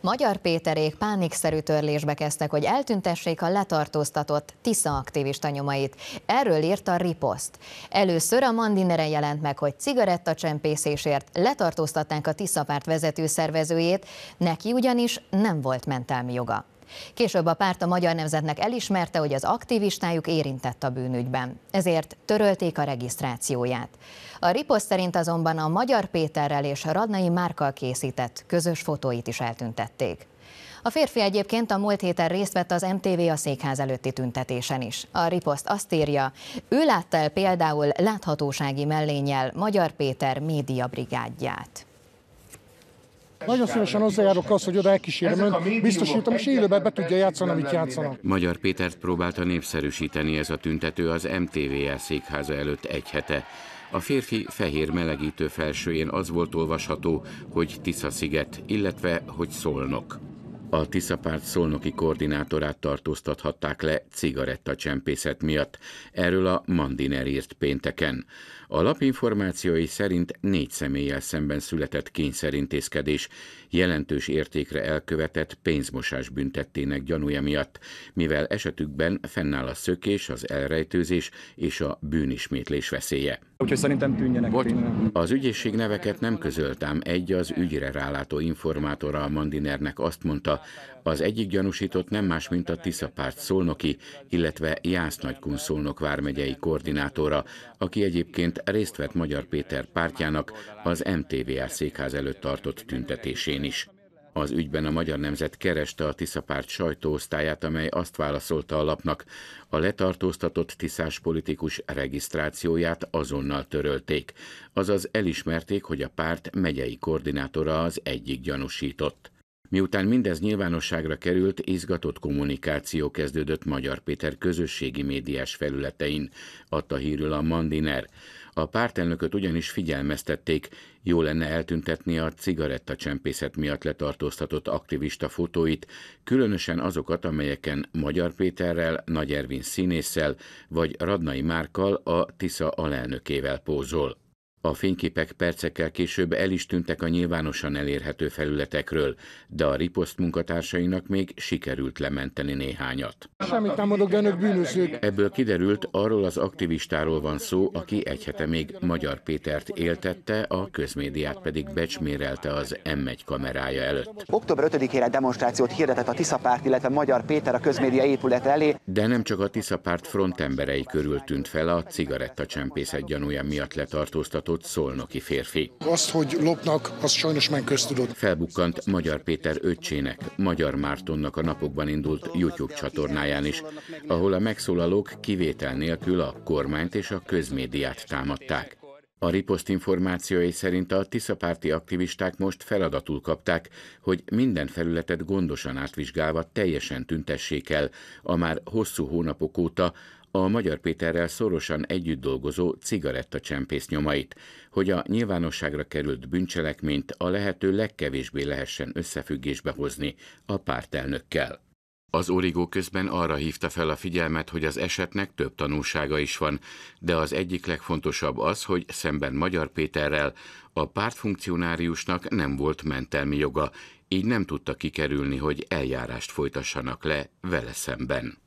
Magyar Péterék pánikszerű törlésbe kezdtek, hogy eltüntessék a letartóztatott Tisza aktivista nyomait. Erről írt a Riposzt. Először a Mandineren jelent meg, hogy cigarettacsempészésért letartóztatták a Tisza párt vezető szervezőjét, neki ugyanis nem volt mentelmi joga. Később a párt a Magyar Nemzetnek elismerte, hogy az aktivistájuk érintett a bűnügyben. Ezért törölték a regisztrációját. A riposzt szerint azonban a Magyar Péterrel és Radnai Márkal készített közös fotóit is eltüntették. A férfi egyébként a múlt héten részt vett az MTV a székház előtti tüntetésen is. A riposzt azt írja, ő látta el például láthatósági mellényel Magyar Péter médiabrigádját. Nagyon szívesen hozzájárok az, hogy oda elkísérem önt, biztosítom, és élőben be tudja játszani, amit játszanak. Magyar Pétert próbálta népszerűsíteni ez a tüntető az MTVL székháza előtt egy hete. A férfi fehér melegítő felsőjén az volt olvasható, hogy Tisza sziget, illetve hogy szolnok. A Tiszapárt szolnoki koordinátorát tartóztathatták le cigarettacsempészet miatt. Erről a Mandiner írt pénteken. A lap információi szerint négy személlyel szemben született kényszerintézkedés, jelentős értékre elkövetett pénzmosás büntettének gyanúja miatt, mivel esetükben fennáll a szökés, az elrejtőzés és a bűnismétlés veszélye. Úgyhogy szerintem tűnjenek. Bocs, az ügyészség neveket nem közöltem. egy az ügyre rálátó informátora a Mandinernek azt mondta, az egyik gyanúsított nem más, mint a Tiszapárt szolnoki, illetve Jász Nagykun szolnok vármegyei koordinátora, aki egyébként részt vett Magyar Péter pártjának az MTVR székház előtt tartott tüntetésén is. Az ügyben a Magyar Nemzet kereste a Tiszapárt sajtóosztályát, amely azt válaszolta a lapnak, a letartóztatott tiszás politikus regisztrációját azonnal törölték, azaz elismerték, hogy a párt megyei koordinátora az egyik gyanúsított. Miután mindez nyilvánosságra került, izgatott kommunikáció kezdődött Magyar Péter közösségi médiás felületein, adta hírül a Mandiner. A pártelnököt ugyanis figyelmeztették, jó lenne eltüntetni a cigarettacsempészet miatt letartóztatott aktivista fotóit, különösen azokat, amelyeken Magyar Péterrel, Nagy Ervin színésszel vagy Radnai Márkal a Tisza alelnökével pózol. A fényképek percekkel később el is tűntek a nyilvánosan elérhető felületekről, de a riposzt munkatársainak még sikerült lementeni néhányat. Semmit nem mondok, önök bűnösök. Ebből kiderült, arról az aktivistáról van szó, aki egy hete még Magyar Pétert éltette, a közmédiát pedig becsmérelte az M1 kamerája előtt. Október 5-ére demonstrációt hirdetett a Tiszapárt, illetve Magyar Péter a közmédia épület elé. De nem csak a Tiszapárt frontemberei körül tűnt fel a cigarettacsempészet gyanúja miatt letartóztatott elraboltatott szolnoki férfi. Azt, hogy lopnak, az sajnos már köztudott. Felbukkant Magyar Péter öccsének, Magyar Mártonnak a napokban indult YouTube csatornáján is, ahol a megszólalók kivétel nélkül a kormányt és a közmédiát támadták. A riposzt információi szerint a tiszapárti aktivisták most feladatul kapták, hogy minden felületet gondosan átvizsgálva teljesen tüntessék el a már hosszú hónapok óta a Magyar Péterrel szorosan együtt dolgozó cigarettacsempész nyomait, hogy a nyilvánosságra került bűncselekményt a lehető legkevésbé lehessen összefüggésbe hozni a pártelnökkel. Az origó közben arra hívta fel a figyelmet, hogy az esetnek több tanulsága is van, de az egyik legfontosabb az, hogy szemben Magyar Péterrel a pártfunkcionáriusnak nem volt mentelmi joga, így nem tudta kikerülni, hogy eljárást folytassanak le vele szemben.